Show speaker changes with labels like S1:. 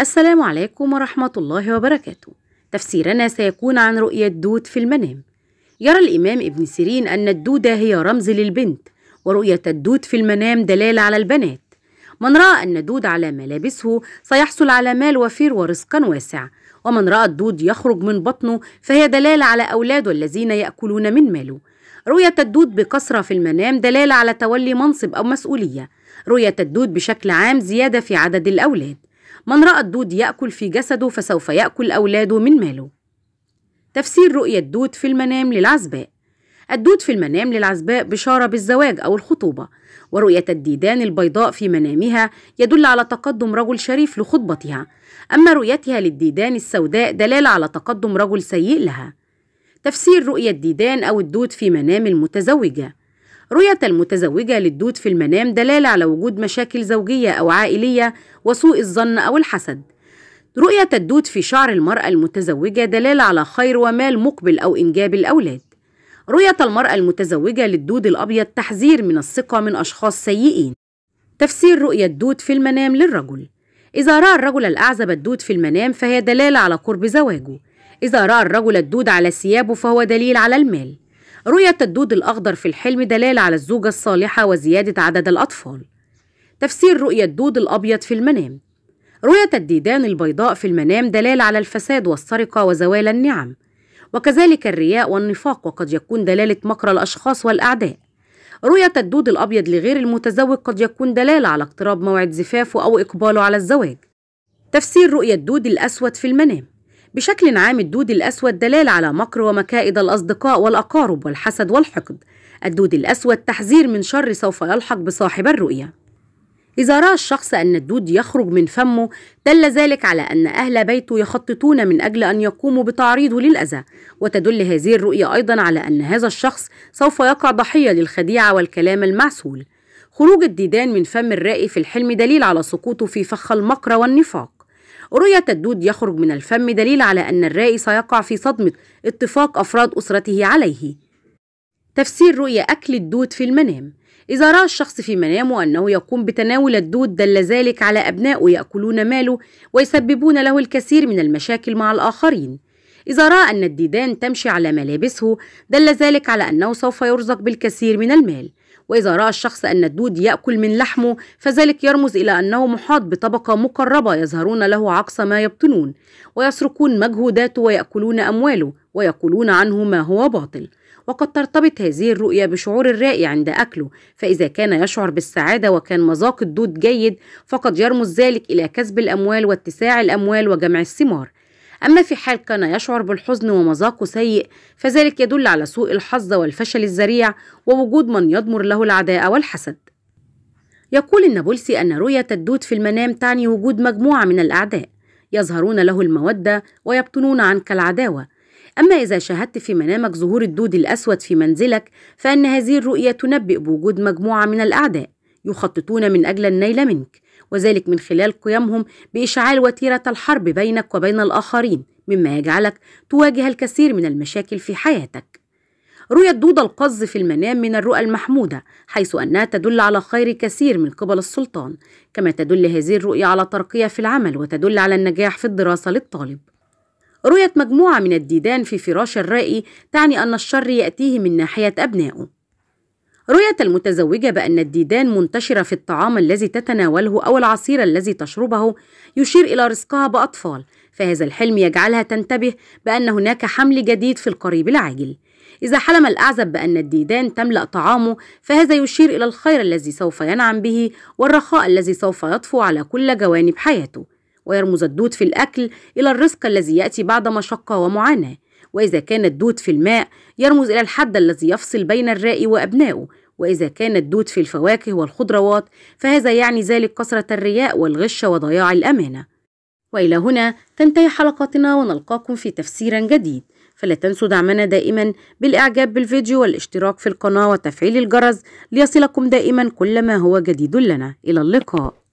S1: السلام عليكم ورحمة الله وبركاته تفسيرنا سيكون عن رؤية دود في المنام يرى الإمام ابن سيرين أن الدودة هي رمز للبنت ورؤية الدود في المنام دلالة على البنات من رأى أن دود على ملابسه سيحصل على مال وفير ورزقا واسع ومن رأى الدود يخرج من بطنه فهي دلالة على أولاده الذين يأكلون من ماله رؤية الدود بكثرة في المنام دلالة على تولي منصب أو مسؤولية رؤية الدود بشكل عام زيادة في عدد الأولاد من رأى الدود يأكل في جسده فسوف يأكل أولاده من ماله تفسير رؤية الدود في المنام للعزباء الدود في المنام للعزباء بشارة بالزواج أو الخطوبة ورؤية الديدان البيضاء في منامها يدل على تقدم رجل شريف لخطبتها أما رؤيتها للديدان السوداء دلالة على تقدم رجل سيء لها تفسير رؤية الديدان أو الدود في منام المتزوجة رؤية المتزوجة للدود في المنام دلالة على وجود مشاكل زوجية أو عائلية وسوء الظن أو الحسد رؤية الدود في شعر المرأة المتزوجة دلالة على خير ومال مقبل أو إنجاب الأولاد رؤية المرأة المتزوجة للدود الأبيض تحذير من الثقة من أشخاص سيئين تفسير رؤية الدود في المنام للرجل إذا رأى الرجل الأعزب الدود في المنام فهي دلالة على قرب زواجه إذا رأى الرجل الدود على ثيابه فهو دليل على المال رؤية الدود الأخضر في الحلم دلالة على الزوجة الصالحة وزيادة عدد الأطفال تفسير رؤية الدود الأبيض في المنام رؤية الديدان البيضاء في المنام دلالة على الفساد والسرقة وزوال النعم وكذلك الرياء والنفاق وقد يكون دلالة مكر الأشخاص والأعداء رؤية الدود الأبيض لغير المتزوج قد يكون دلالة على اقتراب موعد زفافه أو إقباله على الزواج تفسير رؤية الدود الأسود في المنام بشكل عام الدود الأسود دلال على مكر ومكائد الأصدقاء والأقارب والحسد والحقد الدود الأسود تحذير من شر سوف يلحق بصاحب الرؤية إذا رأى الشخص أن الدود يخرج من فمه دل ذلك على أن أهل بيته يخططون من أجل أن يقوموا بتعريضه للأذى وتدل هذه الرؤية أيضا على أن هذا الشخص سوف يقع ضحية للخديعة والكلام المعسول خروج الديدان من فم الرائي في الحلم دليل على سقوطه في فخ المقر والنفاق رؤية الدود يخرج من الفم دليل على أن الرائي سيقع في صدمة اتفاق أفراد أسرته عليه تفسير رؤية أكل الدود في المنام إذا رأى الشخص في منامه أنه يقوم بتناول الدود دل ذلك على أبنائه يأكلون ماله ويسببون له الكثير من المشاكل مع الآخرين إذا رأى أن الديدان تمشي على ملابسه دل ذلك على أنه سوف يرزق بالكثير من المال وإذا رأى الشخص أن الدود يأكل من لحمه فذلك يرمز إلى أنه محاط بطبقة مقربة يظهرون له عكس ما يبطنون ويسرقون مجهوداته ويأكلون أمواله ويقولون عنه ما هو باطل وقد ترتبط هذه الرؤية بشعور الرائي عند أكله فإذا كان يشعر بالسعادة وكان مذاق الدود جيد فقد يرمز ذلك إلى كسب الأموال واتساع الأموال وجمع الثمار أما في حال كان يشعر بالحزن ومذاقه سيء فذلك يدل على سوء الحظ والفشل الذريع ووجود من يضمر له العداء والحسد يقول النابلسي أن رؤية الدود في المنام تعني وجود مجموعة من الأعداء يظهرون له المودة ويبطنون عنك العداوة أما إذا شاهدت في منامك ظهور الدود الأسود في منزلك فإن هذه الرؤية تنبئ بوجود مجموعة من الأعداء يخططون من أجل النيل منك وذلك من خلال قيامهم بإشعال وتيرة الحرب بينك وبين الآخرين مما يجعلك تواجه الكثير من المشاكل في حياتك رؤية دود القز في المنام من الرؤى المحمودة حيث أنها تدل على خير كثير من قبل السلطان كما تدل هذه الرؤية على ترقية في العمل وتدل على النجاح في الدراسة للطالب رؤية مجموعة من الديدان في فراش الرائي تعني أن الشر يأتيه من ناحية أبنائه رؤيه المتزوجة بأن الديدان منتشرة في الطعام الذي تتناوله أو العصير الذي تشربه يشير إلى رزقها بأطفال، فهذا الحلم يجعلها تنتبه بأن هناك حمل جديد في القريب العاجل. إذا حلم الأعزب بأن الديدان تملأ طعامه فهذا يشير إلى الخير الذي سوف ينعم به والرخاء الذي سوف يطفو على كل جوانب حياته. ويرمز الدود في الأكل إلى الرزق الذي يأتي بعد مشقة ومعاناة وإذا كان الدود في الماء يرمز إلى الحد الذي يفصل بين الرائي وأبنائه وإذا كان الدود في الفواكه والخضروات فهذا يعني ذلك كثرة الرياء والغش وضياع الأمانة وإلى هنا تنتهي حلقتنا ونلقاكم في تفسير جديد فلا تنسوا دعمنا دائما بالإعجاب بالفيديو والاشتراك في القناة وتفعيل الجرس ليصلكم دائما كل ما هو جديد لنا إلى اللقاء